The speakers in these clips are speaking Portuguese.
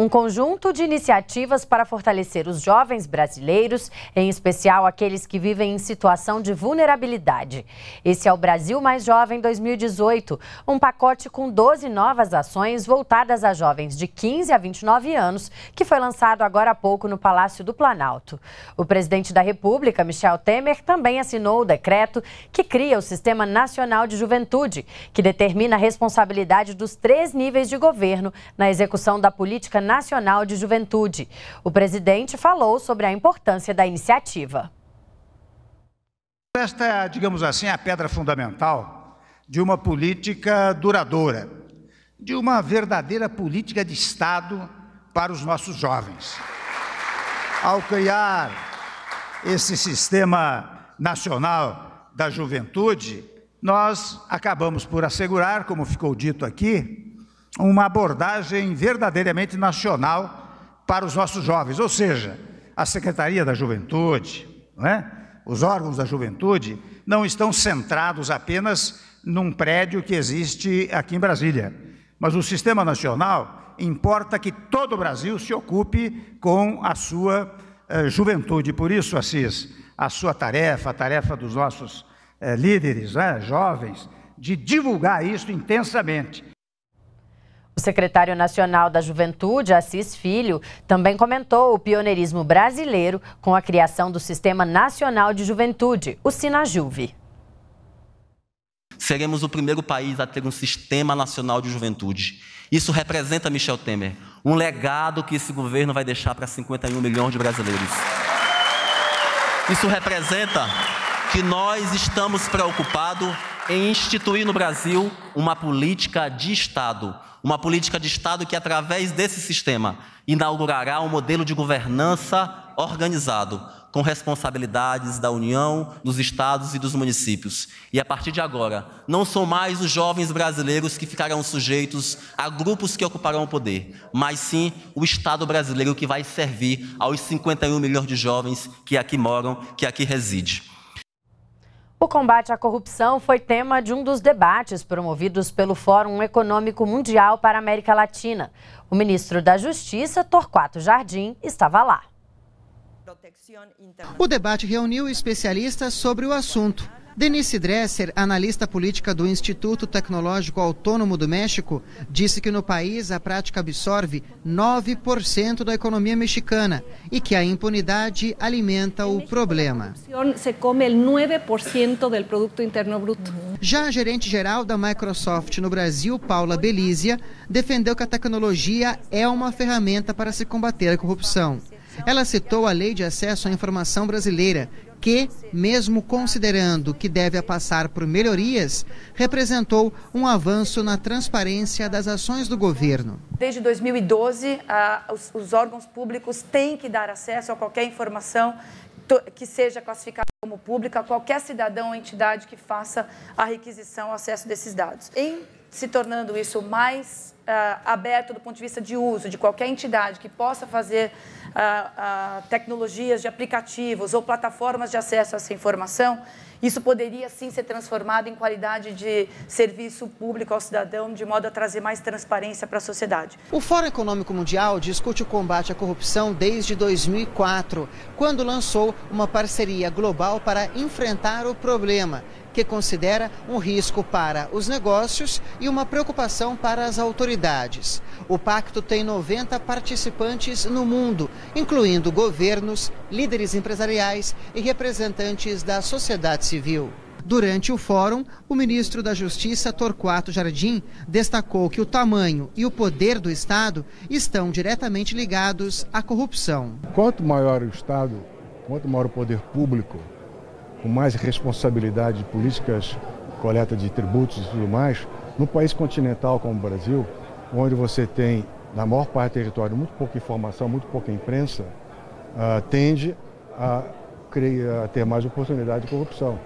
Um conjunto de iniciativas para fortalecer os jovens brasileiros, em especial aqueles que vivem em situação de vulnerabilidade. Esse é o Brasil Mais Jovem 2018, um pacote com 12 novas ações voltadas a jovens de 15 a 29 anos, que foi lançado agora há pouco no Palácio do Planalto. O presidente da República, Michel Temer, também assinou o decreto que cria o Sistema Nacional de Juventude, que determina a responsabilidade dos três níveis de governo na execução da política nacional Nacional de Juventude. O presidente falou sobre a importância da iniciativa. Esta é, digamos assim, a pedra fundamental de uma política duradoura, de uma verdadeira política de Estado para os nossos jovens. Ao criar esse sistema nacional da juventude, nós acabamos por assegurar, como ficou dito aqui, uma abordagem verdadeiramente nacional para os nossos jovens, ou seja, a Secretaria da Juventude, é? os órgãos da juventude, não estão centrados apenas num prédio que existe aqui em Brasília. Mas o sistema nacional importa que todo o Brasil se ocupe com a sua eh, juventude. Por isso, Assis, a sua tarefa, a tarefa dos nossos eh, líderes né, jovens, de divulgar isso intensamente, o secretário nacional da Juventude, Assis Filho, também comentou o pioneirismo brasileiro com a criação do Sistema Nacional de Juventude, o Sinajuve. Seremos o primeiro país a ter um Sistema Nacional de Juventude. Isso representa, Michel Temer, um legado que esse governo vai deixar para 51 milhões de brasileiros. Isso representa que nós estamos preocupados em instituir no Brasil uma política de Estado, uma política de Estado que, através desse sistema, inaugurará um modelo de governança organizado, com responsabilidades da União, dos estados e dos municípios. E a partir de agora, não são mais os jovens brasileiros que ficarão sujeitos a grupos que ocuparão o poder, mas sim o Estado brasileiro que vai servir aos 51 milhões de jovens que aqui moram, que aqui residem. O combate à corrupção foi tema de um dos debates promovidos pelo Fórum Econômico Mundial para a América Latina. O ministro da Justiça, Torquato Jardim, estava lá. O debate reuniu especialistas sobre o assunto. Denise Dresser, analista política do Instituto Tecnológico Autônomo do México, disse que no país a prática absorve 9% da economia mexicana e que a impunidade alimenta o problema. Se come 9% do produto interno bruto. Já a gerente geral da Microsoft no Brasil, Paula Belízia, defendeu que a tecnologia é uma ferramenta para se combater a corrupção. Ela citou a Lei de Acesso à Informação Brasileira, que, mesmo considerando que deve passar por melhorias, representou um avanço na transparência das ações do governo. Desde 2012, os, órgãos públicos têm que dar acesso a qualquer informação que seja classificada como pública, qualquer cidadão ou entidade que faça a requisição, ao acesso desses dados. Em se tornando isso mais uh, aberto do ponto de vista de uso de qualquer entidade que possa fazer uh, uh, tecnologias de aplicativos ou plataformas de acesso a essa informação, isso poderia sim ser transformado em qualidade de serviço público ao cidadão, de modo a trazer mais transparência para a sociedade. O Fórum Econômico Mundial discute o combate à corrupção desde 2004, quando lançou uma parceria global para enfrentar o problema, que considera um risco para os negócios e uma preocupação para as autoridades autoridades. O pacto tem 90 participantes no mundo, incluindo governos, líderes empresariais e representantes da sociedade civil. Durante o fórum, o ministro da Justiça, Torquato Jardim, destacou que o tamanho e o poder do Estado estão diretamente ligados à corrupção. Quanto maior o Estado, quanto maior o poder público, com mais responsabilidade de políticas, coleta de tributos e tudo mais, num país continental como o Brasil, onde você tem, na maior parte do território, muito pouca informação, muito pouca imprensa, uh, tende a, a ter mais oportunidade de corrupção.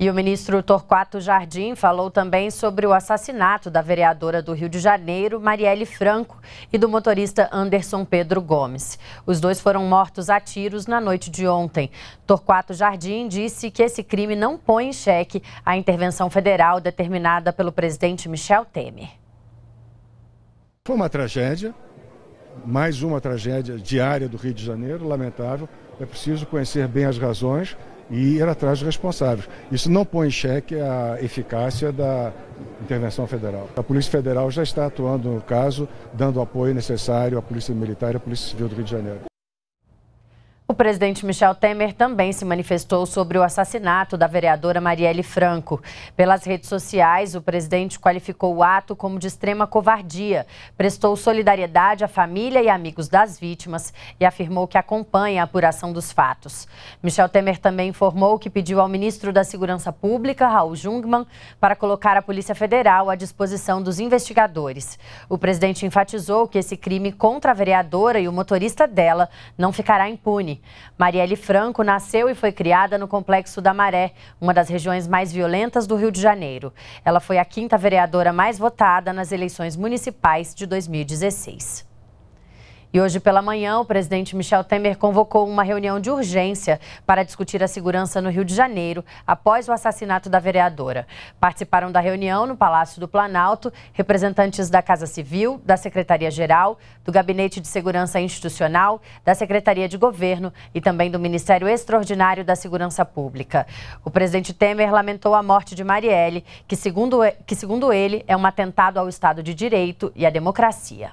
E o ministro Torquato Jardim falou também sobre o assassinato da vereadora do Rio de Janeiro, Marielle Franco, e do motorista Anderson Pedro Gomes. Os dois foram mortos a tiros na noite de ontem. Torquato Jardim disse que esse crime não põe em xeque a intervenção federal determinada pelo presidente Michel Temer. Foi uma tragédia, mais uma tragédia diária do Rio de Janeiro, lamentável. É preciso conhecer bem as razões e ir atrás dos responsáveis. Isso não põe em xeque a eficácia da intervenção federal. A Polícia Federal já está atuando no caso, dando o apoio necessário à Polícia Militar e à Polícia Civil do Rio de Janeiro. O presidente Michel Temer também se manifestou sobre o assassinato da vereadora Marielle Franco. Pelas redes sociais, o presidente qualificou o ato como de extrema covardia, prestou solidariedade à família e amigos das vítimas e afirmou que acompanha a apuração dos fatos. Michel Temer também informou que pediu ao ministro da Segurança Pública, Raul Jungmann, para colocar a Polícia Federal à disposição dos investigadores. O presidente enfatizou que esse crime contra a vereadora e o motorista dela não ficará impune Marielle Franco nasceu e foi criada no Complexo da Maré, uma das regiões mais violentas do Rio de Janeiro. Ela foi a quinta vereadora mais votada nas eleições municipais de 2016. E hoje pela manhã, o presidente Michel Temer convocou uma reunião de urgência para discutir a segurança no Rio de Janeiro após o assassinato da vereadora. Participaram da reunião no Palácio do Planalto representantes da Casa Civil, da Secretaria-Geral, do Gabinete de Segurança Institucional, da Secretaria de Governo e também do Ministério Extraordinário da Segurança Pública. O presidente Temer lamentou a morte de Marielle, que segundo, que segundo ele é um atentado ao Estado de Direito e à democracia.